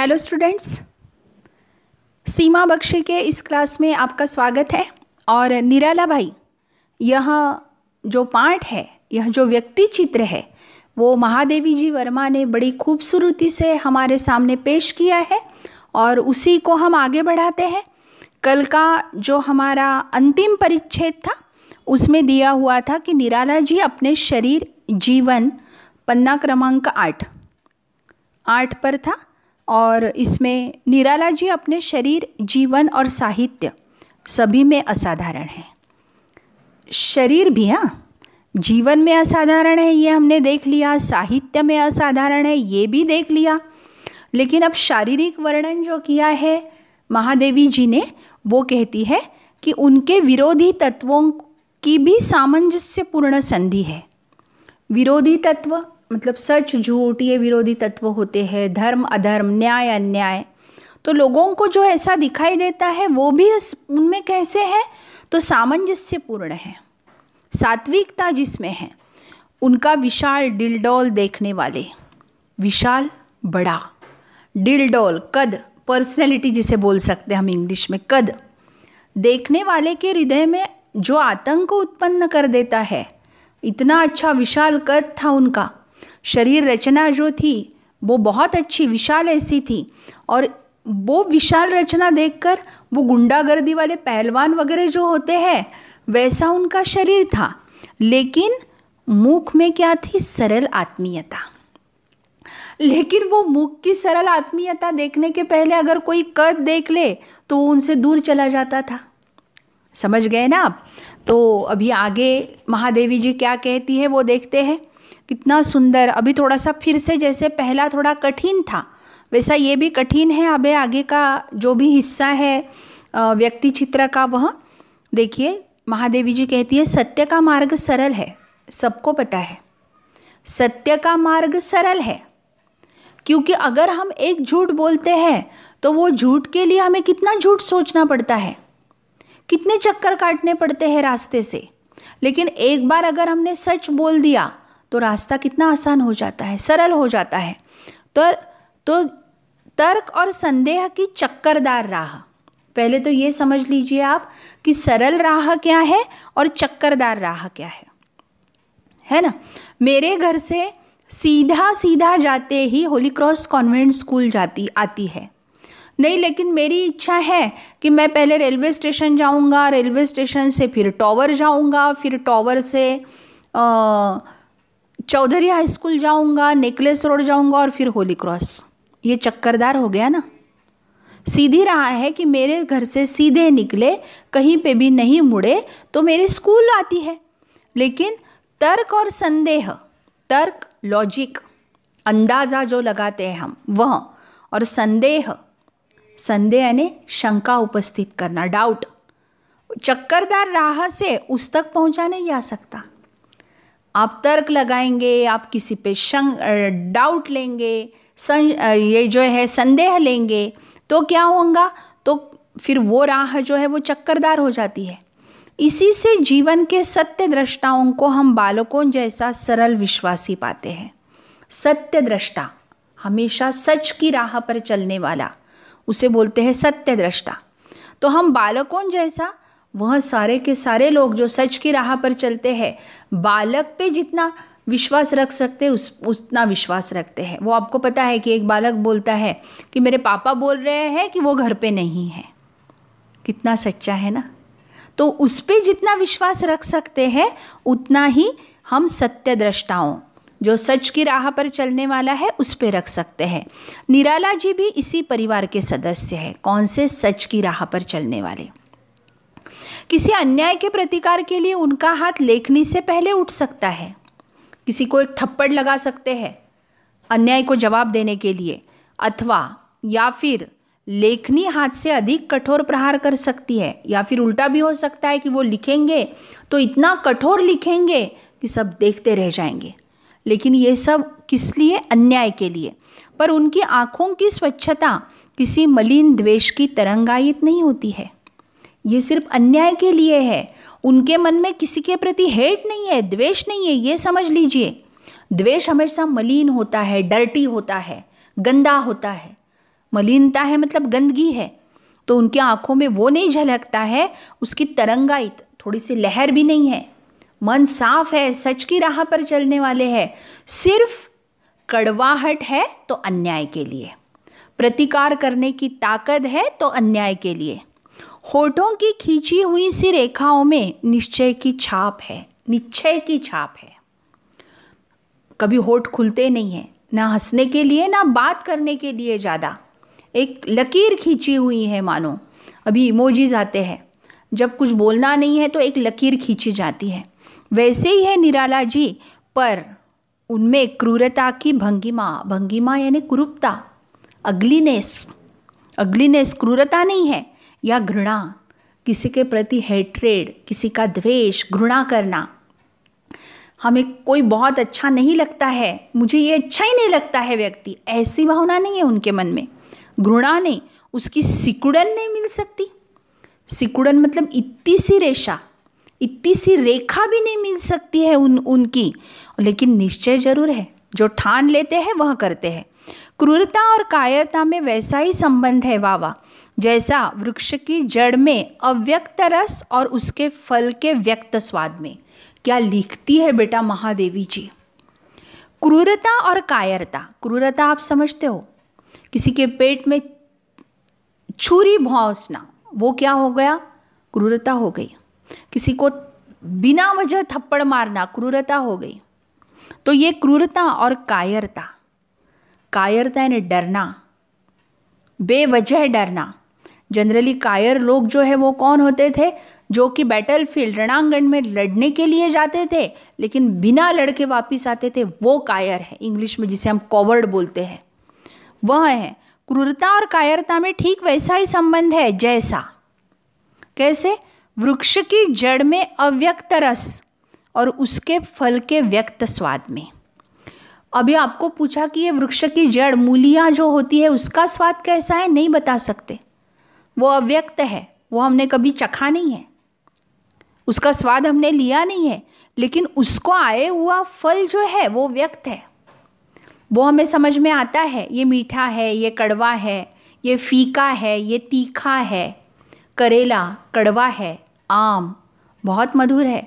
hello students सीमा बख्शी के इस class में आपका स्वागत है और निराला भाई यह जो पाठ है यह जो व्यक्ति चित्र है वो महादेवी जी वर्मा ने बड़ी खूबसूरती से हमारे सामने पेश किया है और उसी को हम आगे बढ़ाते हैं कल का जो हमारा अंतिम परिच्छेद था उसमें दिया हुआ था कि निराला जी अपने शरीर जीवन पन्ना क्रमांक आठ आठ पर था और इसमें निराला जी अपने शरीर जीवन और साहित्य सभी में असाधारण है शरीर भी हाँ जीवन में असाधारण है ये हमने देख लिया साहित्य में असाधारण है ये भी देख लिया लेकिन अब शारीरिक वर्णन जो किया है महादेवी जी ने वो कहती है कि उनके विरोधी तत्वों की भी सामंजस्यपूर्ण संधि है विरोधी तत्व मतलब सच झूठ ये विरोधी तत्व होते हैं धर्म अधर्म न्याय अन्याय तो लोगों को जो ऐसा दिखाई देता है वो भी उनमें कैसे है तो सामंजस्यपूर्ण है सात्विकता जिसमें है उनका विशाल डिलडोल देखने वाले विशाल बड़ा डिलडोल कद पर्सनैलिटी जिसे बोल सकते हैं हम इंग्लिश में कद देखने वाले के हृदय में जो आतंक उत्पन्न कर देता है इतना अच्छा विशाल कद था उनका शरीर रचना जो थी वो बहुत अच्छी विशाल ऐसी थी और वो विशाल रचना देखकर वो गुंडागर्दी वाले पहलवान वगैरह जो होते हैं वैसा उनका शरीर था लेकिन मुख में क्या थी सरल आत्मीयता लेकिन वो मुख की सरल आत्मीयता देखने के पहले अगर कोई कद देख ले तो वो उनसे दूर चला जाता था समझ गए ना आप तो अभी आगे महादेवी जी क्या कहती है वो देखते हैं कितना सुंदर अभी थोड़ा सा फिर से जैसे पहला थोड़ा कठिन था वैसा ये भी कठिन है अभी आगे का जो भी हिस्सा है व्यक्ति चित्र का वह देखिए महादेवी जी कहती है सत्य का मार्ग सरल है सबको पता है सत्य का मार्ग सरल है क्योंकि अगर हम एक झूठ बोलते हैं तो वो झूठ के लिए हमें कितना झूठ सोचना पड़ता है कितने चक्कर काटने पड़ते हैं रास्ते से लेकिन एक बार अगर हमने सच बोल दिया तो रास्ता कितना आसान हो जाता है सरल हो जाता है तो तो तर्क और संदेह की चक्करदार राह पहले तो ये समझ लीजिए आप कि सरल राह क्या है और चक्करदार राह क्या है है ना मेरे घर से सीधा सीधा जाते ही होली क्रॉस कॉन्वेंट स्कूल जाती आती है नहीं लेकिन मेरी इच्छा है कि मैं पहले रेलवे स्टेशन जाऊंगा रेलवे स्टेशन से फिर टॉवर जाऊंगा फिर टॉवर से आ, चौधरी हाई स्कूल जाऊँगा नेकलेस रोड जाऊंगा और फिर होली क्रॉस ये चक्करदार हो गया ना सीधी रहा है कि मेरे घर से सीधे निकले कहीं पे भी नहीं मुड़े तो मेरे स्कूल आती है लेकिन तर्क और संदेह तर्क लॉजिक अंदाज़ा जो लगाते हैं हम वह और संदेह संदेह यानी शंका उपस्थित करना डाउट चक्करदार राह से उस तक पहुंचा नहीं जा सकता आप तर्क लगाएंगे आप किसी पे शंक डाउट लेंगे सं ये जो है संदेह लेंगे तो क्या होगा तो फिर वो राह जो है वो चक्करदार हो जाती है इसी से जीवन के सत्य दृष्टाओं को हम बालकों जैसा सरल विश्वासी पाते हैं सत्य दृष्टा हमेशा सच की राह पर चलने वाला उसे बोलते हैं सत्य दृष्टा तो हम बालकों जैसा वह सारे के सारे लोग जो सच की राह पर चलते हैं बालक पे जितना विश्वास रख सकते हैं उस उतना विश्वास रखते हैं वो आपको पता है कि एक बालक बोलता है कि मेरे पापा बोल रहे हैं कि वो घर पे नहीं है कितना सच्चा है ना तो उस पर जितना विश्वास रख सकते हैं उतना ही हम सत्य दृष्टाओं जो सच की राह पर चलने वाला है उस पर रख सकते हैं निराला जी भी इसी परिवार के सदस्य हैं कौन से सच की राह पर चलने वाले किसी अन्याय के प्रतिकार के लिए उनका हाथ लेखनी से पहले उठ सकता है किसी को एक थप्पड़ लगा सकते हैं अन्याय को जवाब देने के लिए अथवा या फिर लेखनी हाथ से अधिक कठोर प्रहार कर सकती है या फिर उल्टा भी हो सकता है कि वो लिखेंगे तो इतना कठोर लिखेंगे कि सब देखते रह जाएंगे लेकिन ये सब किस लिए अन्याय के लिए पर उनकी आँखों की स्वच्छता किसी मलिन द्वेष की तरंगायित नहीं होती है ये सिर्फ अन्याय के लिए है उनके मन में किसी के प्रति हेट नहीं है द्वेष नहीं है ये समझ लीजिए द्वेष हमेशा मलिन होता है डर्टी होता है गंदा होता है मलिनता है मतलब गंदगी है तो उनकी आंखों में वो नहीं झलकता है उसकी तरंगाई थोड़ी सी लहर भी नहीं है मन साफ है सच की राह पर चलने वाले है सिर्फ कड़वाहट है तो अन्याय के लिए प्रतिकार करने की ताकत है तो अन्याय के लिए होठों की खींची हुई सी रेखाओं में निश्चय की छाप है निश्चय की छाप है कभी होठ खुलते नहीं है ना हंसने के लिए ना बात करने के लिए ज़्यादा एक लकीर खींची हुई है मानो अभी इमोजीज आते हैं जब कुछ बोलना नहीं है तो एक लकीर खींची जाती है वैसे ही है निराला जी पर उनमें क्रूरता की भंगिमा भंगिमा यानी क्रूपता अग्लीनेस अग्लीनेस क्रूरता नहीं है या घृणा किसी के प्रति हेट्रेड किसी का द्वेष घृणा करना हमें कोई बहुत अच्छा नहीं लगता है मुझे ये अच्छा ही नहीं लगता है व्यक्ति ऐसी भावना नहीं है उनके मन में घृणा नहीं उसकी सिकुड़न नहीं मिल सकती सिकुड़न मतलब इतनी सी रेशा इतनी सी रेखा भी नहीं मिल सकती है उन उनकी लेकिन निश्चय जरूर है जो ठान लेते हैं वह करते हैं क्रूरता और कायरता में वैसा ही संबंध है वाह वाह जैसा वृक्ष की जड़ में अव्यक्त रस और उसके फल के व्यक्त स्वाद में क्या लिखती है बेटा महादेवी जी क्रूरता और कायरता क्रूरता आप समझते हो किसी के पेट में छुरी भौंसना वो क्या हो गया क्रूरता हो गई किसी को बिना वजह थप्पड़ मारना क्रूरता हो गई तो ये क्रूरता और कायरता कायरता यानी डरना बेवजह डरना जनरली कायर लोग जो है वो कौन होते थे जो कि बैटल फील्ड रणांगण में लड़ने के लिए जाते थे लेकिन बिना लड़के वापस आते थे वो कायर है इंग्लिश में जिसे हम कॉवर्ड बोलते हैं वह है क्रूरता और कायरता में ठीक वैसा ही संबंध है जैसा कैसे वृक्ष की जड़ में अव्यक्त रस और उसके फल के व्यक्त स्वाद में अभी आपको पूछा कि ये वृक्ष की जड़ मूलियाँ जो होती है उसका स्वाद कैसा है नहीं बता सकते वो अव्यक्त है वो हमने कभी चखा नहीं है उसका स्वाद हमने लिया नहीं है लेकिन उसको आए हुआ फल जो है वो व्यक्त है वो हमें समझ में आता है ये मीठा है ये कड़वा है ये फीका है ये तीखा है करेला कड़वा है आम बहुत मधुर है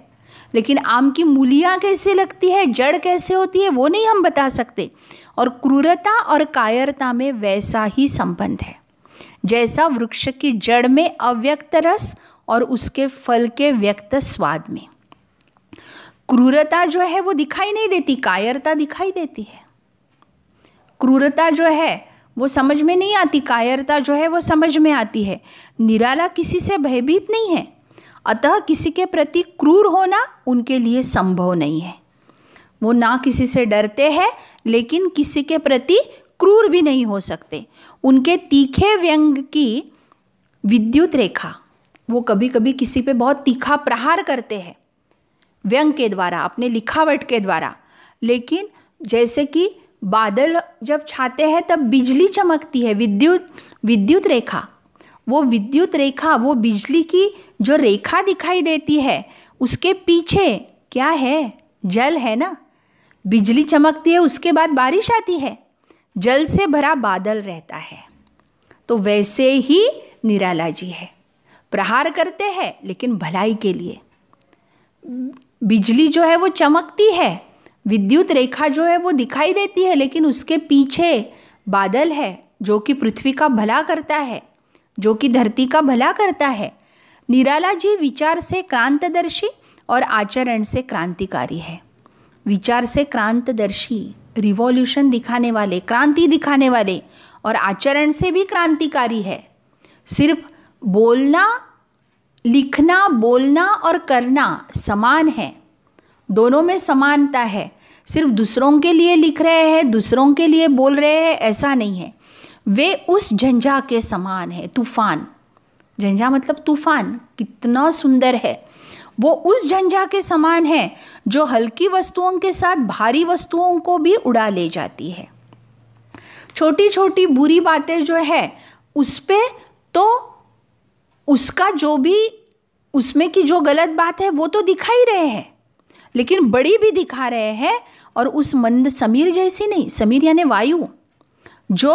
लेकिन आम की मूलियाँ कैसे लगती है जड़ कैसे होती है वो नहीं हम बता सकते और क्रूरता और कायरता में वैसा ही संबंध है जैसा वृक्ष की जड़ में अव्यक्त रस और उसके फल के व्यक्त स्वाद में क्रूरता जो है वो दिखाई नहीं देती कायरता दिखाई देती है क्रूरता जो है वो समझ में नहीं आती कायरता जो है वो समझ में आती है निराला किसी से भयभीत नहीं है अतः किसी के प्रति क्रूर होना उनके लिए संभव नहीं है वो ना किसी से डरते हैं लेकिन किसी के प्रति क्रूर भी नहीं हो सकते उनके तीखे व्यंग की विद्युत रेखा वो कभी कभी किसी पे बहुत तीखा प्रहार करते हैं व्यंग के द्वारा अपने लिखावट के द्वारा लेकिन जैसे कि बादल जब छाते हैं तब बिजली चमकती है विद्युत विद्युत रेखा वो विद्युत रेखा वो बिजली की जो रेखा दिखाई देती है उसके पीछे क्या है जल है ना बिजली चमकती है उसके बाद बारिश आती है जल से भरा बादल रहता है तो वैसे ही निराला जी है प्रहार करते हैं लेकिन भलाई के लिए बिजली जो है वो चमकती है विद्युत रेखा जो है वो दिखाई देती है लेकिन उसके पीछे बादल है जो कि पृथ्वी का भला करता है जो कि धरती का भला करता है निराला जी विचार से क्रांतदर्शी और आचरण से क्रांतिकारी है विचार से क्रांतदर्शी रिवॉल्यूशन दिखाने वाले क्रांति दिखाने वाले और आचरण से भी क्रांतिकारी है सिर्फ बोलना लिखना बोलना और करना समान है दोनों में समानता है सिर्फ दूसरों के लिए लिख रहे हैं दूसरों के लिए बोल रहे हैं ऐसा नहीं है वे उस झंझा के समान है तूफान झंझा मतलब तूफान कितना सुंदर है वो उस झंझा के समान है जो हल्की वस्तुओं के साथ भारी वस्तुओं को भी उड़ा ले जाती है छोटी छोटी बुरी बातें जो है उस पर तो उसका जो भी उसमें की जो गलत बात है वो तो दिखा ही रहे हैं लेकिन बड़ी भी दिखा रहे हैं और उस मंद समीर जैसी नहीं समीर यानी वायु जो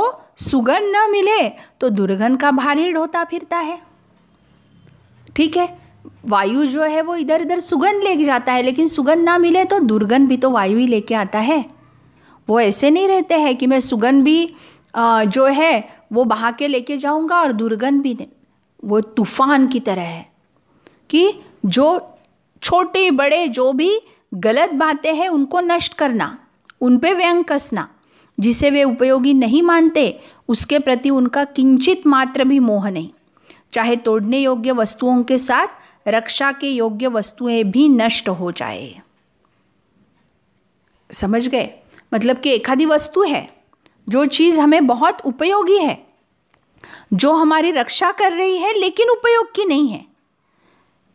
सुगंध न मिले तो दुर्गंध का भारी होता फिरता है ठीक है वायु जो है वो इधर उधर सुगंध लेके जाता है लेकिन सुगंध ना मिले तो दुर्गंध भी तो वायु ही लेके आता है वो ऐसे नहीं रहते हैं कि मैं सुगंध भी जो है वो बहा के लेके जाऊँगा और दुर्गंध भी नहीं वो तूफान की तरह है कि जो छोटे बड़े जो भी गलत बातें हैं उनको नष्ट करना उन पर व्यंग कसना जिसे वे उपयोगी नहीं मानते उसके प्रति उनका किंचित मात्र भी मोह नहीं चाहे तोड़ने योग्य वस्तुओं के साथ रक्षा के योग्य वस्तुएं भी नष्ट हो जाए समझ गए मतलब कि एखादी वस्तु है जो चीज़ हमें बहुत उपयोगी है जो हमारी रक्षा कर रही है लेकिन उपयोग की नहीं है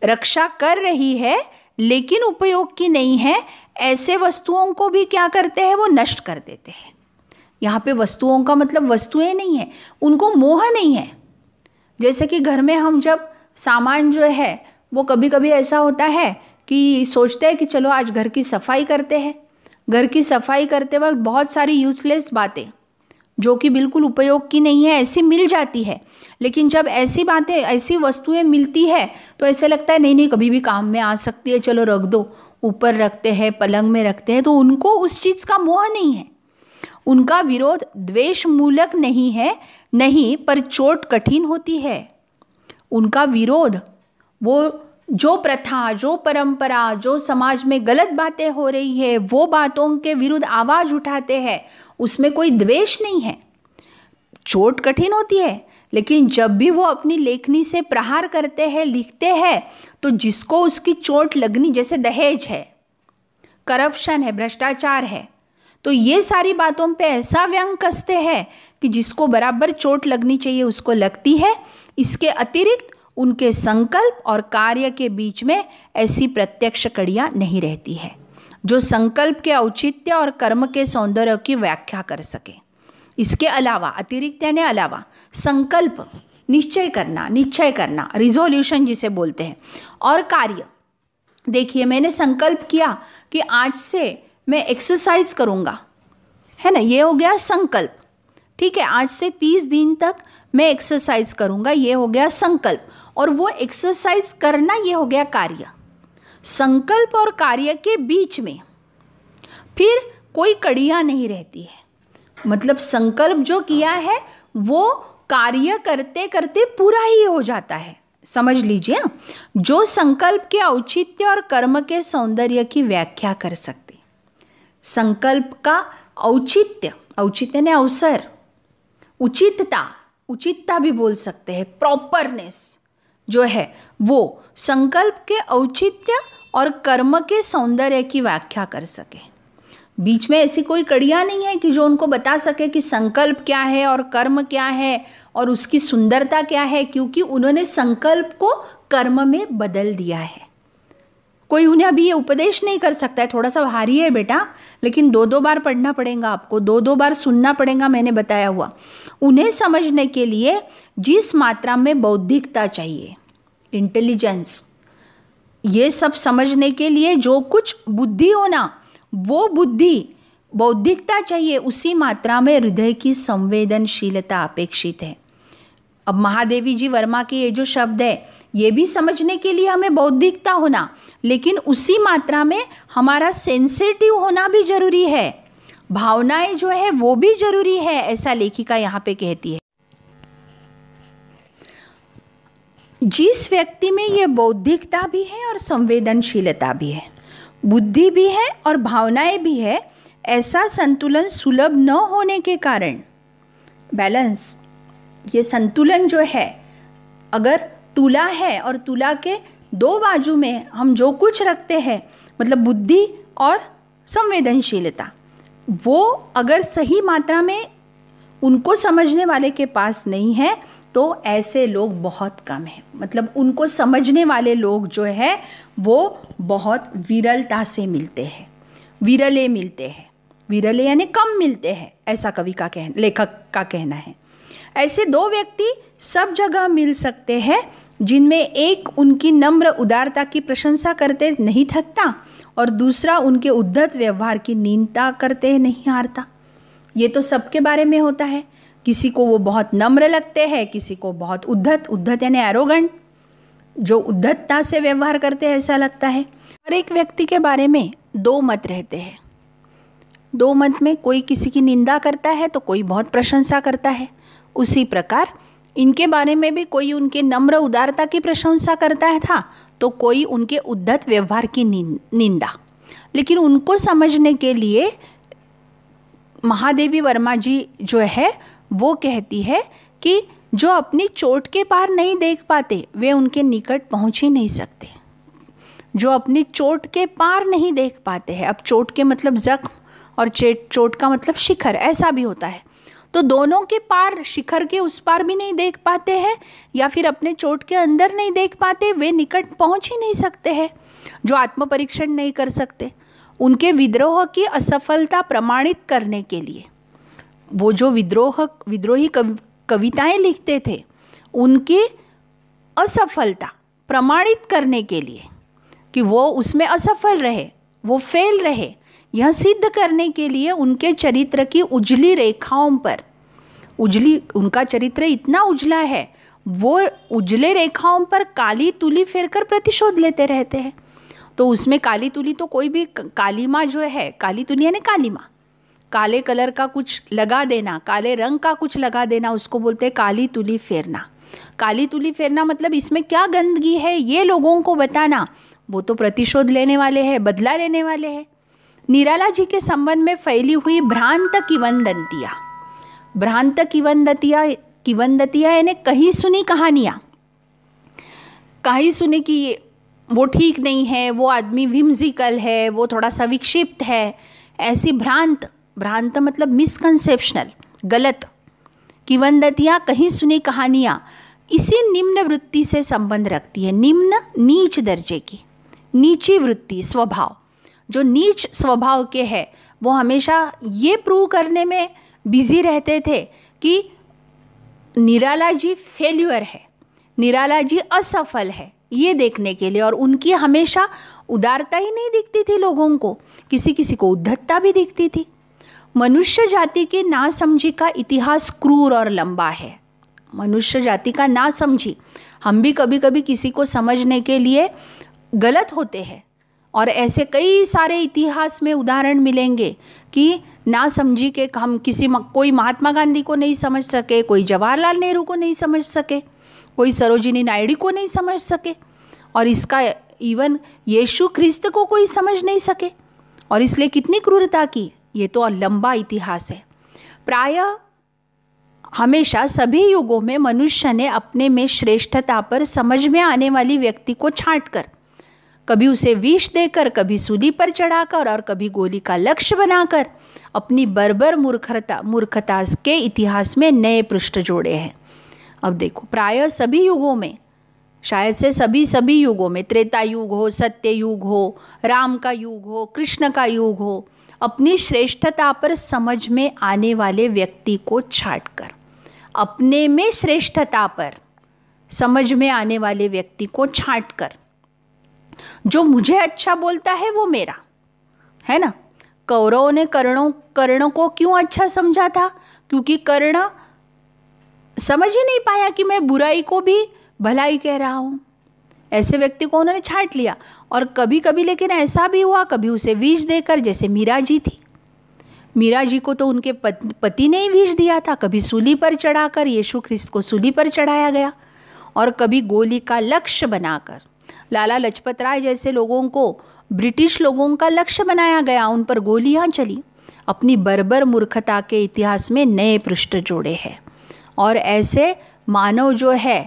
रक्षा कर रही है लेकिन उपयोग की नहीं है ऐसे वस्तुओं को भी क्या करते हैं वो नष्ट कर देते हैं यहाँ पे वस्तुओं का मतलब वस्तुएं नहीं है उनको मोह नहीं है जैसे कि घर में हम जब सामान जो है वो कभी कभी ऐसा होता है कि सोचते हैं कि चलो आज घर की सफाई करते हैं घर की सफाई करते वक्त बहुत सारी यूज़लेस बातें जो कि बिल्कुल उपयोग की नहीं है ऐसी मिल जाती है लेकिन जब ऐसी बातें ऐसी वस्तुएं मिलती है तो ऐसे लगता है नहीं नहीं कभी भी काम में आ सकती है चलो रख दो ऊपर रखते हैं पलंग में रखते हैं तो उनको उस चीज़ का मोह नहीं है उनका विरोध द्वेष मूलक नहीं है नहीं पर चोट कठिन होती है उनका विरोध वो जो प्रथा जो परंपरा जो समाज में गलत बातें हो रही है वो बातों के विरुद्ध आवाज़ उठाते हैं उसमें कोई द्वेष नहीं है चोट कठिन होती है लेकिन जब भी वो अपनी लेखनी से प्रहार करते हैं लिखते हैं तो जिसको उसकी चोट लगनी जैसे दहेज है करप्शन है भ्रष्टाचार है तो ये सारी बातों पे ऐसा व्यंग कसते हैं कि जिसको बराबर चोट लगनी चाहिए उसको लगती है इसके अतिरिक्त उनके संकल्प और कार्य के बीच में ऐसी प्रत्यक्ष कड़ियाँ नहीं रहती है जो संकल्प के औचित्य और कर्म के सौंदर्य की व्याख्या कर सके इसके अलावा अतिरिक्त यानी अलावा संकल्प निश्चय करना निश्चय करना रिजोल्यूशन जिसे बोलते हैं और कार्य देखिए मैंने संकल्प किया कि आज से मैं एक्सरसाइज करूँगा है ना ये हो गया संकल्प ठीक है आज से तीस दिन तक मैं एक्सरसाइज करूंगा ये हो गया संकल्प और वो एक्सरसाइज करना ये हो गया कार्य संकल्प और कार्य के बीच में फिर कोई कड़िया नहीं रहती है मतलब संकल्प जो किया है वो कार्य करते करते पूरा ही हो जाता है समझ लीजिए जो संकल्प के औचित्य और कर्म के सौंदर्य की व्याख्या कर सकते संकल्प का औचित्य औचित्य ने अवसर उचितता उचितता भी बोल सकते हैं प्रॉपरनेस जो है वो संकल्प के औचित्य और कर्म के सौंदर्य की व्याख्या कर सके बीच में ऐसी कोई कड़िया नहीं है कि जो उनको बता सके कि संकल्प क्या है और कर्म क्या है और उसकी सुंदरता क्या है क्योंकि उन्होंने संकल्प को कर्म में बदल दिया है कोई उन्हें अभी ये उपदेश नहीं कर सकता है थोड़ा सा भारी है बेटा लेकिन दो दो बार पढ़ना पड़ेगा आपको दो दो बार सुनना पड़ेगा मैंने बताया हुआ उन्हें समझने के लिए जिस मात्रा में बौद्धिकता चाहिए इंटेलिजेंस ये सब समझने के लिए जो कुछ बुद्धि होना वो बुद्धि बौद्धिकता चाहिए उसी मात्रा में हृदय की संवेदनशीलता अपेक्षित है अब महादेवी जी वर्मा के ये जो शब्द है ये भी समझने के लिए हमें बौद्धिकता होना लेकिन उसी मात्रा में हमारा सेंसेटिव होना भी जरूरी है भावनाएं जो है वो भी जरूरी है ऐसा लेखिका यहाँ पे कहती है जिस व्यक्ति में ये बौद्धिकता भी है और संवेदनशीलता भी है बुद्धि भी है और भावनाएं भी है ऐसा संतुलन सुलभ न होने के कारण बैलेंस ये संतुलन जो है अगर तुला है और तुला के दो बाजू में हम जो कुछ रखते हैं मतलब बुद्धि और संवेदनशीलता वो अगर सही मात्रा में उनको समझने वाले के पास नहीं है तो ऐसे लोग बहुत कम हैं मतलब उनको समझने वाले लोग जो है वो बहुत विरलता से मिलते हैं विरले मिलते हैं विरले यानी कम मिलते हैं ऐसा कवि का कह लेखक का कहना है ऐसे दो व्यक्ति सब जगह मिल सकते हैं जिनमें एक उनकी नम्र उदारता की प्रशंसा करते नहीं थकता और दूसरा उनके उद्धत व्यवहार की निंदा करते नहीं हारता ये तो सबके बारे में होता है किसी को वो बहुत नम्र लगते हैं किसी को बहुत उद्धत उद्धत यानी एरोगन जो उद्धतता से व्यवहार करते हैं ऐसा लगता है हर एक व्यक्ति के बारे में दो मत रहते हैं दो मत में कोई किसी की निंदा करता है तो कोई बहुत प्रशंसा करता है उसी प्रकार इनके बारे में भी कोई उनके नम्र उदारता की प्रशंसा करता है था तो कोई उनके उद्धत व्यवहार की निंदा लेकिन उनको समझने के लिए महादेवी वर्मा जी जो है वो कहती है कि जो अपनी चोट के पार नहीं देख पाते वे उनके निकट पहुंच ही नहीं सकते जो अपनी चोट के पार नहीं देख पाते हैं अब चोट के मतलब जख्म और चेट चोट का मतलब शिखर ऐसा भी होता है तो दोनों के पार शिखर के उस पार भी नहीं देख पाते हैं या फिर अपने चोट के अंदर नहीं देख पाते वे निकट पहुंच ही नहीं सकते हैं जो आत्म परीक्षण नहीं कर सकते उनके विद्रोह की असफलता प्रमाणित करने के लिए वो जो विद्रोह विद्रोही कव, कविताएं लिखते थे उनकी असफलता प्रमाणित करने के लिए कि वो उसमें असफल रहे वो फेल रहे यह सिद्ध करने के लिए उनके चरित्र की उजली रेखाओं पर उजली उनका चरित्र इतना उजला है वो उजले रेखाओं पर काली तुली फेर कर प्रतिशोध लेते रहते हैं तो उसमें काली तुली तो कोई भी काली माँ जो है काली तुली यानी काली माँ काले कलर का कुछ लगा देना काले रंग का कुछ लगा देना उसको बोलते हैं काली तुली फेरना काली तुली फेरना मतलब इसमें क्या गंदगी है ये लोगों को बताना वो तो प्रतिशोध लेने वाले हैं बदला लेने वाले हैं निराला जी के संबंध में फैली हुई भ्रांत किवंदंतियाँ भ्रांत किवंदतियाँ किवंदतियाँ यानी कहीं सुनी कहानियाँ कहीं सुनी कि वो ठीक नहीं है वो आदमी विम्जिकल है वो थोड़ा सा विक्षिप्त है ऐसी भ्रांत भ्रांत मतलब मिसकंसेप्शनल गलत किवंदतियाँ कहीं सुनी कहानियाँ इसी निम्न वृत्ति से संबंध रखती है निम्न नीच दर्जे की नीची वृत्ति स्वभाव जो नीच स्वभाव के हैं वो हमेशा ये प्रूव करने में बिजी रहते थे कि निराला जी फेल्यूर है निराला जी असफल है ये देखने के लिए और उनकी हमेशा उदारता ही नहीं दिखती थी लोगों को किसी किसी को उद्धतता भी दिखती थी मनुष्य जाति के नासमझी का इतिहास क्रूर और लंबा है मनुष्य जाति का ना समझी हम भी कभी कभी किसी को समझने के लिए गलत होते हैं और ऐसे कई सारे इतिहास में उदाहरण मिलेंगे कि ना समझी के हम किसी कोई महात्मा गांधी को नहीं समझ सके कोई जवाहरलाल नेहरू को नहीं समझ सके कोई सरोजिनी नायडू को नहीं समझ सके और इसका इवन यीशु ख्रिस्त को कोई समझ नहीं सके और इसलिए कितनी क्रूरता की ये तो लंबा इतिहास है प्राय हमेशा सभी युगों में मनुष्य ने अपने में श्रेष्ठता पर समझ में आने वाली व्यक्ति को छाँट कर कभी उसे विष देकर कभी सूली पर चढ़ाकर और कभी गोली का लक्ष्य बनाकर अपनी बर्बर मूर्खता मूर्खता के इतिहास में नए पृष्ठ जोड़े हैं अब देखो प्राय सभी युगों में शायद से सभी सभी युगों में त्रेता युग हो सत्य युग हो राम का युग हो कृष्ण का युग हो अपनी श्रेष्ठता पर समझ में आने वाले व्यक्ति को छाट कर अपने में श्रेष्ठता पर समझ में आने वाले व्यक्ति को छाट कर जो मुझे अच्छा बोलता है वो मेरा है ना कौरवों ने कर्णों कर्ण को क्यों अच्छा समझा था क्योंकि कर्ण समझ ही नहीं पाया कि मैं बुराई को भी भलाई कह रहा हूँ ऐसे व्यक्ति को उन्होंने छाट लिया और कभी कभी लेकिन ऐसा भी हुआ कभी उसे विष देकर जैसे मीरा जी थी मीरा जी को तो उनके पति ने ही विष दिया था कभी सूली पर चढ़ाकर यीशु ख्रिस्त को सूली पर चढ़ाया गया और कभी गोली का लक्ष्य बनाकर लाला लजपत राय जैसे लोगों को ब्रिटिश लोगों का लक्ष्य बनाया गया उन पर गोलियां चली अपनी बर्बर मूर्खता के इतिहास में नए पृष्ठ जोड़े हैं और ऐसे मानव जो है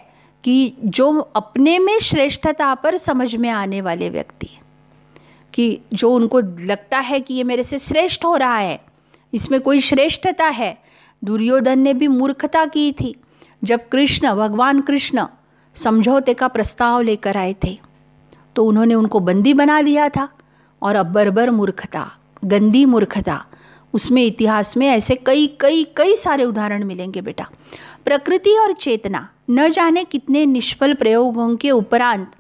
कि जो अपने में श्रेष्ठता पर समझ में आने वाले व्यक्ति कि जो उनको लगता है कि ये मेरे से श्रेष्ठ हो रहा है इसमें कोई श्रेष्ठता है दुर्योधन ने भी मूर्खता की थी जब कृष्ण भगवान कृष्ण समझौते का प्रस्ताव लेकर आए थे तो उन्होंने उनको बंदी बना लिया था और अब बर्बर मूर्खता गंदी मूर्खता उसमें इतिहास में ऐसे कई कई कई सारे उदाहरण मिलेंगे बेटा प्रकृति और चेतना न जाने कितने निष्फल प्रयोगों के उपरांत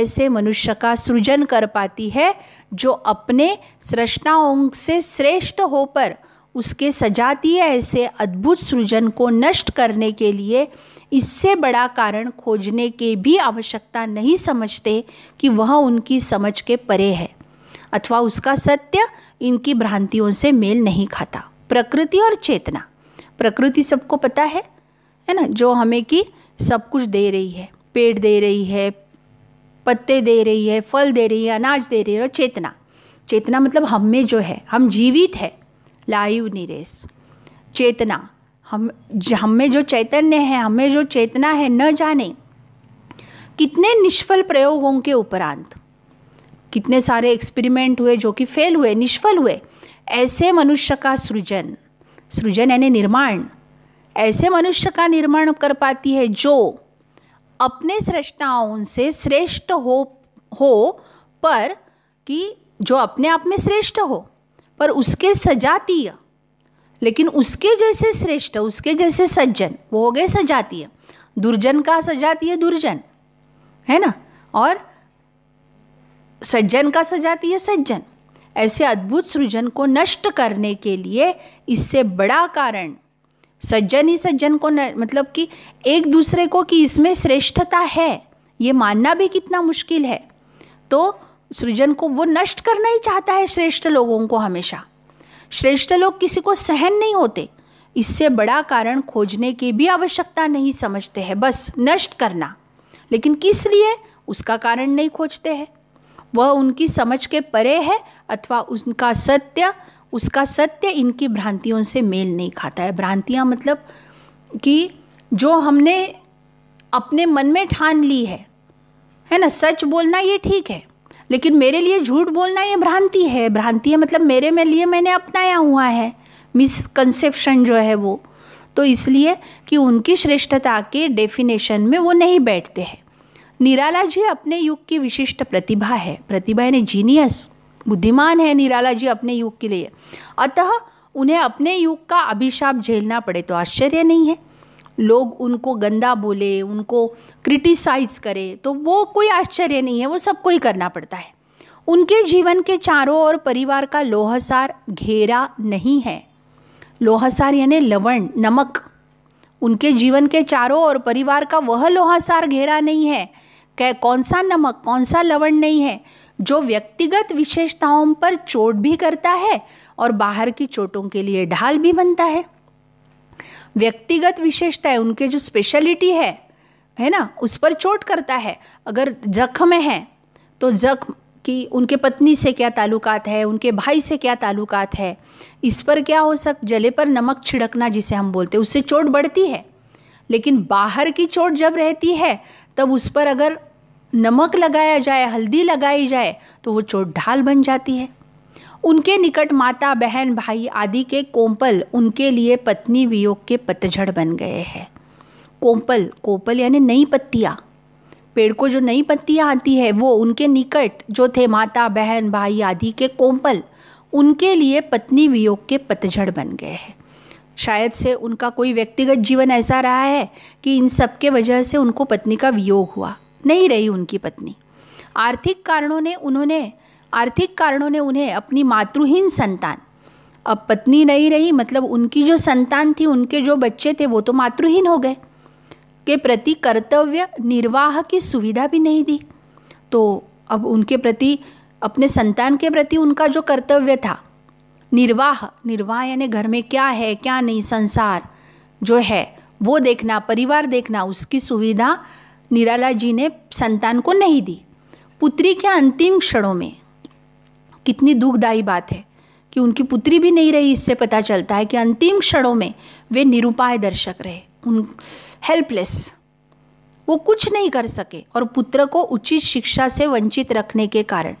ऐसे मनुष्य का सृजन कर पाती है जो अपने सृष्टाओं से श्रेष्ठ होकर उसके सजातीय ऐसे अद्भुत सृजन को नष्ट करने के लिए इससे बड़ा कारण खोजने के भी आवश्यकता नहीं समझते कि वह उनकी समझ के परे है अथवा उसका सत्य इनकी भ्रांतियों से मेल नहीं खाता प्रकृति और चेतना प्रकृति सबको पता है है ना जो हमें कि सब कुछ दे रही है पेड़ दे रही है पत्ते दे रही है फल दे रही है अनाज दे रही है और चेतना चेतना मतलब हम में जो है हम जीवित है लाइव निरेस चेतना हम हमें जो चैतन्य है हमें जो चेतना है न जाने कितने निष्फल प्रयोगों के उपरांत कितने सारे एक्सपेरिमेंट हुए जो कि फेल हुए निष्फल हुए ऐसे मनुष्य का सृजन सृजन यानी निर्माण ऐसे मनुष्य का निर्माण कर पाती है जो अपने सृष्टाओं से श्रेष्ठ हो हो पर कि जो अपने आप में श्रेष्ठ हो पर उसके सजातीय लेकिन उसके जैसे श्रेष्ठ उसके जैसे सज्जन वो हो गए सजातीय दुर्जन का सजातीय दुर्जन है ना और सज्जन का सजातीय सज्जन ऐसे अद्भुत सृजन को नष्ट करने के लिए इससे बड़ा कारण सज्जन ही सज्जन को न, मतलब कि एक दूसरे को कि इसमें श्रेष्ठता है ये मानना भी कितना मुश्किल है तो सृजन को वो नष्ट करना ही चाहता है श्रेष्ठ लोगों को हमेशा श्रेष्ठ लोग किसी को सहन नहीं होते इससे बड़ा कारण खोजने की भी आवश्यकता नहीं समझते हैं बस नष्ट करना लेकिन किस लिए उसका कारण नहीं खोजते हैं वह उनकी समझ के परे है अथवा उनका सत्य उसका सत्य इनकी भ्रांतियों से मेल नहीं खाता है भ्रांतियाँ मतलब कि जो हमने अपने मन में ठान ली है है ना सच बोलना ये ठीक है लेकिन मेरे लिए झूठ बोलना ये भ्रांति है भ्रांति है मतलब मेरे में लिए मैंने अपनाया हुआ है मिसकंसेप्शन जो है वो तो इसलिए कि उनकी श्रेष्ठता के डेफिनेशन में वो नहीं बैठते हैं निराला जी अपने युग की विशिष्ट प्रतिभा है प्रतिभा यानी जीनियस बुद्धिमान है निराला जी अपने युग के लिए अतः उन्हें अपने युग का अभिशाप झेलना पड़े तो आश्चर्य नहीं है लोग उनको गंदा बोले उनको क्रिटिसाइज करें तो वो कोई आश्चर्य नहीं है वो सबको कोई करना पड़ता है उनके जीवन के चारों ओर परिवार का लोहसार घेरा नहीं है लोहसार यानी लवण नमक उनके जीवन के चारों ओर परिवार का वह लोहासार घेरा नहीं है कह कौन सा नमक कौन सा लवण नहीं है जो व्यक्तिगत विशेषताओं पर चोट भी करता है और बाहर की चोटों के लिए ढाल भी बनता है व्यक्तिगत विशेषता है उनके जो स्पेशलिटी है है ना उस पर चोट करता है अगर जख्म है तो जख्म कि उनके पत्नी से क्या ताल्लुकात है उनके भाई से क्या ताल्लुकात है इस पर क्या हो सक जले पर नमक छिड़कना जिसे हम बोलते हैं उससे चोट बढ़ती है लेकिन बाहर की चोट जब रहती है तब उस पर अगर नमक लगाया जाए हल्दी लगाई जाए तो वो चोट ढाल बन जाती है उनके निकट माता बहन भाई आदि के कोम्पल उनके लिए पत्नी वियोग के पतझड़ बन गए हैं कोम्पल कोपल यानी नई पत्तियाँ पेड़ को जो नई पत्तियाँ आती है वो उनके निकट जो थे माता बहन भाई आदि के कोम्पल उनके लिए पत्नी वियोग के पतझड़ बन गए हैं शायद से उनका कोई व्यक्तिगत जीवन ऐसा रहा है कि इन सब के वजह से उनको पत्नी का वियोग हुआ नहीं रही उनकी पत्नी आर्थिक कारणों ने उन्होंने आर्थिक कारणों ने उन्हें अपनी मातृहीन संतान अब पत्नी नहीं रही मतलब उनकी जो संतान थी उनके जो बच्चे थे वो तो मातृहीन हो गए के प्रति कर्तव्य निर्वाह की सुविधा भी नहीं दी तो अब उनके प्रति अपने संतान के प्रति उनका जो कर्तव्य था निर्वाह निर्वाह यानी घर में क्या है क्या नहीं संसार जो है वो देखना परिवार देखना उसकी सुविधा निराला जी ने संतान को नहीं दी पुत्री के अंतिम क्षणों में कितनी दुखदायी बात है कि उनकी पुत्री भी नहीं रही इससे पता चलता है कि अंतिम क्षणों में वे निरुपाय दर्शक रहे उन हेल्पलेस वो कुछ नहीं कर सके और पुत्र को उचित शिक्षा से वंचित रखने के कारण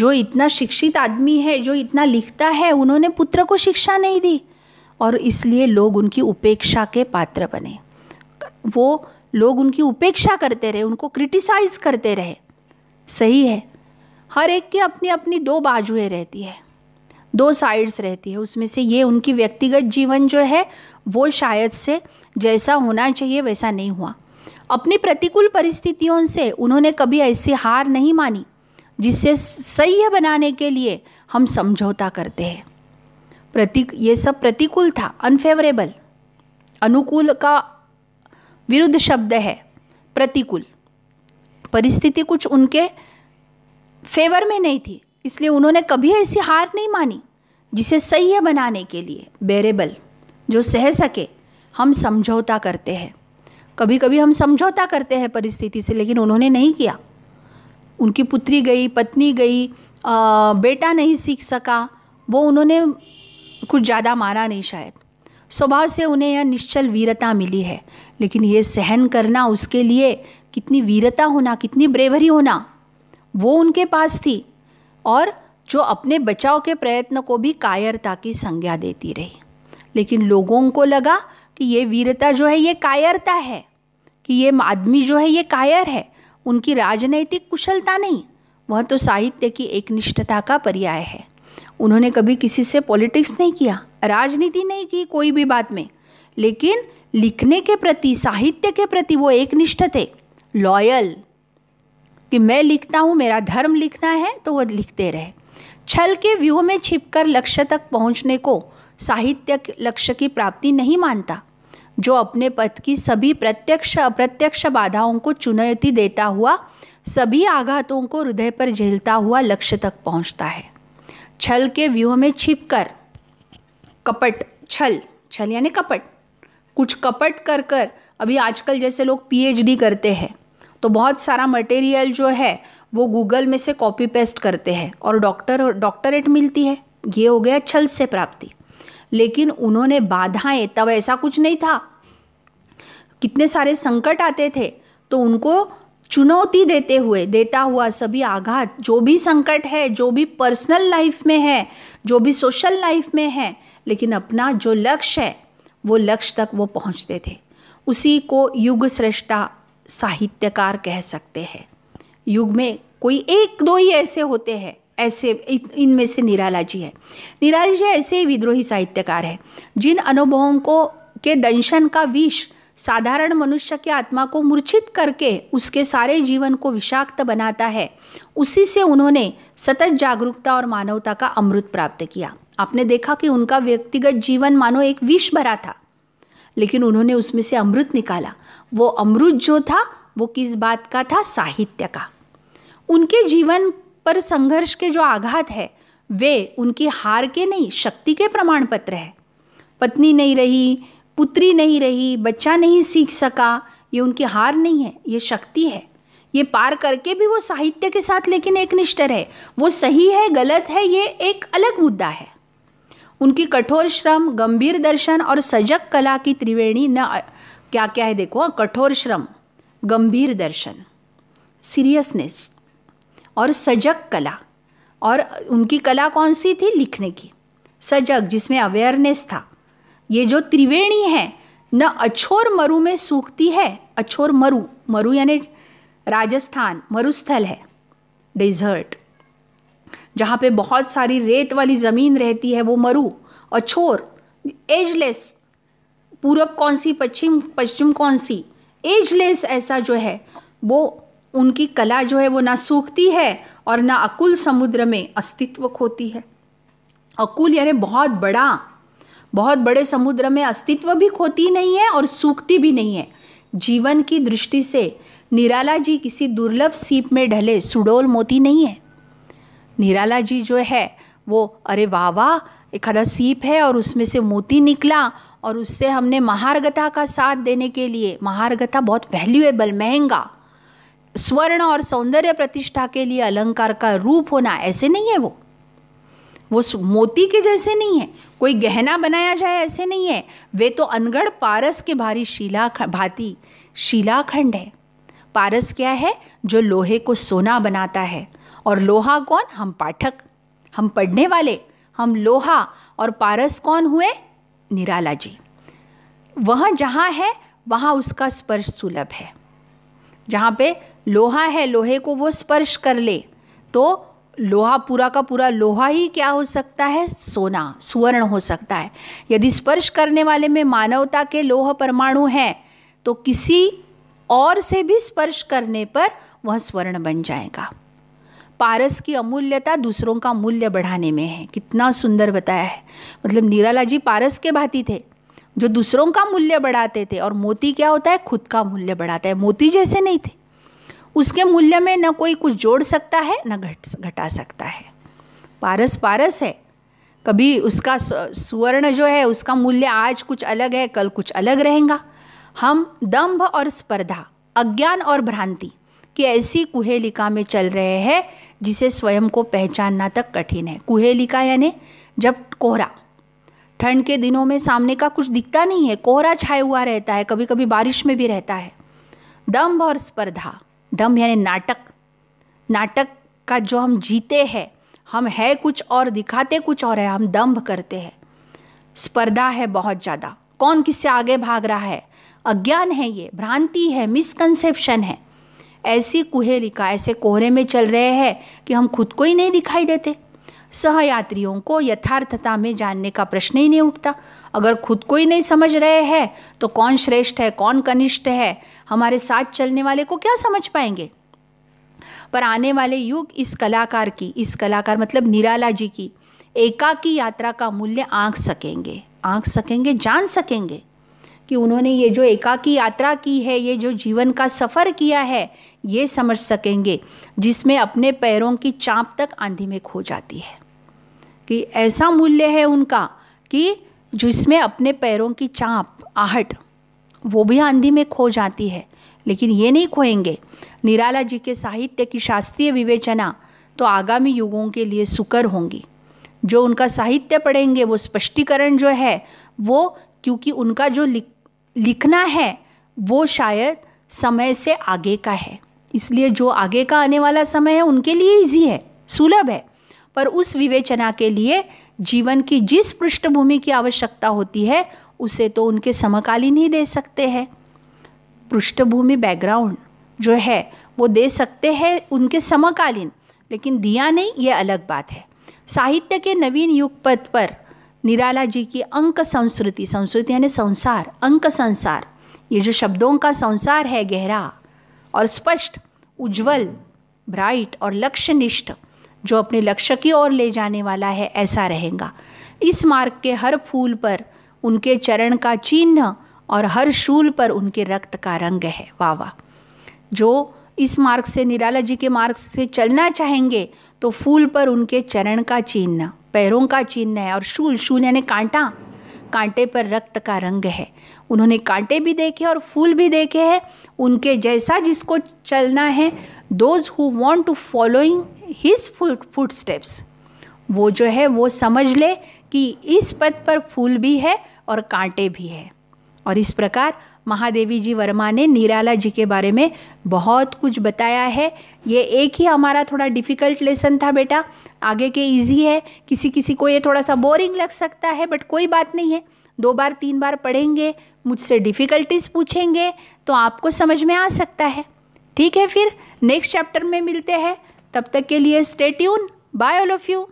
जो इतना शिक्षित आदमी है जो इतना लिखता है उन्होंने पुत्र को शिक्षा नहीं दी और इसलिए लोग उनकी उपेक्षा के पात्र बने वो लोग उनकी उपेक्षा करते रहे उनको क्रिटिसाइज़ करते रहे सही है हर एक की अपनी अपनी दो बाजुएं रहती है दो साइड्स रहती है उसमें से ये उनकी व्यक्तिगत जीवन जो है वो शायद से जैसा होना चाहिए वैसा नहीं हुआ अपनी प्रतिकूल परिस्थितियों से उन्होंने कभी ऐसी हार नहीं मानी जिससे सही बनाने के लिए हम समझौता करते हैं प्रति ये सब प्रतिकूल था अनफेवरेबल अनुकूल का विरुद्ध शब्द है प्रतिकूल परिस्थिति कुछ उनके फेवर में नहीं थी इसलिए उन्होंने कभी ऐसी हार नहीं मानी जिसे सही है बनाने के लिए बेरेबल जो सह सके हम समझौता करते हैं कभी कभी हम समझौता करते हैं परिस्थिति से लेकिन उन्होंने नहीं किया उनकी पुत्री गई पत्नी गई आ, बेटा नहीं सीख सका वो उन्होंने कुछ ज़्यादा माना नहीं शायद स्वभाव से उन्हें यह निश्चल वीरता मिली है लेकिन ये सहन करना उसके लिए कितनी वीरता होना कितनी ब्रेवरी होना वो उनके पास थी और जो अपने बचाव के प्रयत्न को भी कायरता की संज्ञा देती रही लेकिन लोगों को लगा कि ये वीरता जो है ये कायरता है कि ये आदमी जो है ये कायर है उनकी राजनैतिक कुशलता नहीं वह तो साहित्य की एक निष्ठता का पर्याय है उन्होंने कभी किसी से पॉलिटिक्स नहीं किया राजनीति नहीं की कोई भी बात में लेकिन लिखने के प्रति साहित्य के प्रति वो एक निष्ठ थे लॉयल कि मैं लिखता हूँ मेरा धर्म लिखना है तो वह लिखते रहे छल के व्यूह में छिपकर लक्ष्य तक पहुँचने को साहित्य लक्ष्य की प्राप्ति नहीं मानता जो अपने पथ की सभी प्रत्यक्ष अप्रत्यक्ष बाधाओं को चुनौती देता हुआ सभी आघातों को हृदय पर झेलता हुआ लक्ष्य तक पहुंचता है छल के व्यूह में छिपकर कपट छल छल यानी कपट कुछ कपट कर कर अभी आजकल जैसे लोग पीएचडी करते हैं तो बहुत सारा मटेरियल जो है वो गूगल में से कॉपी पेस्ट करते हैं और डॉक्टर डॉक्टरेट मिलती है ये हो गया छल से प्राप्ति लेकिन उन्होंने बाधाएं तब ऐसा कुछ नहीं था कितने सारे संकट आते थे तो उनको चुनौती देते हुए देता हुआ सभी आघात जो भी संकट है जो भी पर्सनल लाइफ में है जो भी सोशल लाइफ में है लेकिन अपना जो लक्ष्य है वो लक्ष्य तक वो पहुंचते थे उसी को युग श्रेष्ठा साहित्यकार कह सकते हैं युग में कोई एक दो ही ऐसे होते हैं ऐसे इनमें से निराला जी है निराला जी ऐसे ही विद्रोही साहित्यकार है जिन अनुभवों को के दंशन का विष साधारण मनुष्य की आत्मा को मूर्छित करके उसके सारे जीवन को विषाक्त बनाता है उसी से उन्होंने सतत जागरूकता और मानवता का अमृत प्राप्त किया आपने देखा कि उनका व्यक्तिगत जीवन मानो एक विष भरा था लेकिन उन्होंने उसमें से अमृत निकाला वो अमृत जो था वो किस बात का था साहित्य का उनके जीवन पर संघर्ष के जो आघात है वे उनकी हार के नहीं शक्ति के प्रमाण पत्र है पत्नी नहीं रही पुत्री नहीं रही बच्चा नहीं सीख सका ये उनकी हार नहीं है ये शक्ति है ये पार करके भी वो साहित्य के साथ लेकिन एक निष्ठर है वो सही है गलत है ये एक अलग मुद्दा है उनकी कठोर श्रम गंभीर दर्शन और सजग कला की त्रिवेणी न क्या क्या है देखो हाँ, कठोर श्रम गंभीर दर्शन सीरियसनेस और सजग कला और उनकी कला कौन सी थी लिखने की सजग जिसमें अवेयरनेस था ये जो त्रिवेणी है न अछोर मरु में सूखती है अछोर मरु मरु यानी राजस्थान मरुस्थल है डिजर्ट जहाँ पे बहुत सारी रेत वाली ज़मीन रहती है वो मरु और छोर एजलेस पूरब कौन सी पश्चिम पश्चिम कौन सी एजलेस ऐसा जो है वो उनकी कला जो है वो ना सूखती है और ना अकुल समुद्र में अस्तित्व खोती है अकुल यानी बहुत बड़ा बहुत बड़े समुद्र में अस्तित्व भी खोती नहीं है और सूखती भी नहीं है जीवन की दृष्टि से निराला जी किसी दुर्लभ सीप में ढले सुडोल मोती नहीं है निराला जी जो है वो अरे वाह वाह एखादा सीप है और उसमें से मोती निकला और उससे हमने महारगता का साथ देने के लिए महारगता बहुत वैल्यूएबल महंगा स्वर्ण और सौंदर्य प्रतिष्ठा के लिए अलंकार का रूप होना ऐसे नहीं है वो वो मोती के जैसे नहीं है कोई गहना बनाया जाए ऐसे नहीं है वे तो अनगढ़ पारस के भारी शिला भांति शिलाखंड है पारस क्या है जो लोहे को सोना बनाता है और लोहा कौन हम पाठक हम पढ़ने वाले हम लोहा और पारस कौन हुए निराला जी वह जहाँ है वहाँ उसका स्पर्श सुलभ है जहाँ पे लोहा है लोहे को वो स्पर्श कर ले तो लोहा पूरा का पूरा लोहा ही क्या हो सकता है सोना सुवर्ण हो सकता है यदि स्पर्श करने वाले में मानवता के लोह परमाणु हैं तो किसी और से भी स्पर्श करने पर वह स्वर्ण बन जाएगा पारस की अमूल्यता दूसरों का मूल्य बढ़ाने में है कितना सुंदर बताया है मतलब निराला जी पारस के भांति थे जो दूसरों का मूल्य बढ़ाते थे और मोती क्या होता है खुद का मूल्य बढ़ाता है मोती जैसे नहीं थे उसके मूल्य में न कोई कुछ जोड़ सकता है न घट घटा सकता है पारस पारस है कभी उसका सुवर्ण जो है उसका मूल्य आज कुछ अलग है कल कुछ अलग रहेगा हम दंभ और स्पर्धा अज्ञान और भ्रांति कि ऐसी कुहेलिका में चल रहे हैं जिसे स्वयं को पहचानना तक कठिन है कुहेलिका यानी जब कोहरा ठंड के दिनों में सामने का कुछ दिखता नहीं है कोहरा छाया हुआ रहता है कभी कभी बारिश में भी रहता है दम्भ और स्पर्धा दम यानी नाटक नाटक का जो हम जीते हैं हम है कुछ और दिखाते कुछ और है हम दम्भ करते हैं स्पर्धा है बहुत ज़्यादा कौन किससे आगे भाग रहा है अज्ञान है ये भ्रांति है मिसकंसेप्शन है ऐसी कुहेलिका ऐसे कोहरे में चल रहे हैं कि हम खुद को ही नहीं दिखाई देते सहयात्रियों को यथार्थता में जानने का प्रश्न ही नहीं उठता अगर खुद को ही नहीं समझ रहे हैं तो कौन श्रेष्ठ है कौन कनिष्ठ है हमारे साथ चलने वाले को क्या समझ पाएंगे पर आने वाले युग इस कलाकार की इस कलाकार मतलब निराला जी की एका की यात्रा का मूल्य आँख सकेंगे आँख सकेंगे जान सकेंगे कि उन्होंने ये जो एकाकी यात्रा की है ये जो जीवन का सफ़र किया है ये समझ सकेंगे जिसमें अपने पैरों की चाँप तक आंधी में खो जाती है कि ऐसा मूल्य है उनका कि जिसमें अपने पैरों की चाँप आहट वो भी आंधी में खो जाती है लेकिन ये नहीं खोएंगे निराला जी के साहित्य की शास्त्रीय विवेचना तो आगामी युगों के लिए सुकर होंगी जो उनका साहित्य पढ़ेंगे वो स्पष्टीकरण जो है वो क्योंकि उनका जो लिख लिखना है वो शायद समय से आगे का है इसलिए जो आगे का आने वाला समय है उनके लिए ईजी है सुलभ है पर उस विवेचना के लिए जीवन की जिस पृष्ठभूमि की आवश्यकता होती है उसे तो उनके समकालीन ही दे सकते हैं पृष्ठभूमि बैकग्राउंड जो है वो दे सकते हैं उनके समकालीन लेकिन दिया नहीं ये अलग बात है साहित्य के नवीन युग पद पर निराला जी की अंक संस्कृति संस्कृति यानी संसार अंक संसार ये जो शब्दों का संसार है गहरा और स्पष्ट उज्जवल ब्राइट और लक्ष्यनिष्ठ जो अपने लक्ष्य की ओर ले जाने वाला है ऐसा रहेगा इस मार्ग के हर फूल पर उनके चरण का चिन्ह और हर शूल पर उनके रक्त का रंग है वाह वाह जो इस मार्ग से निराला जी के मार्ग से चलना चाहेंगे तो फूल पर उनके चरण का चिन्ह पैरों का चिन्ह है और शूल शूल यानी कांटा कांटे पर रक्त का रंग है उन्होंने कांटे भी देखे और फूल भी देखे हैं उनके जैसा जिसको चलना है those who want to following his foot foot steps वो जो है वो समझ ले कि इस पद पर फूल भी है और कांटे भी है और इस प्रकार महादेवी जी वर्मा ने निराला जी के बारे में बहुत कुछ बताया है ये एक ही हमारा थोड़ा डिफ़िकल्ट लेसन था बेटा आगे के इजी है किसी किसी को ये थोड़ा सा बोरिंग लग सकता है बट कोई बात नहीं है दो बार तीन बार पढ़ेंगे मुझसे डिफ़िकल्टीज पूछेंगे तो आपको समझ में आ सकता है ठीक है फिर नेक्स्ट चैप्टर में मिलते हैं तब तक के लिए stay tuned bye all of you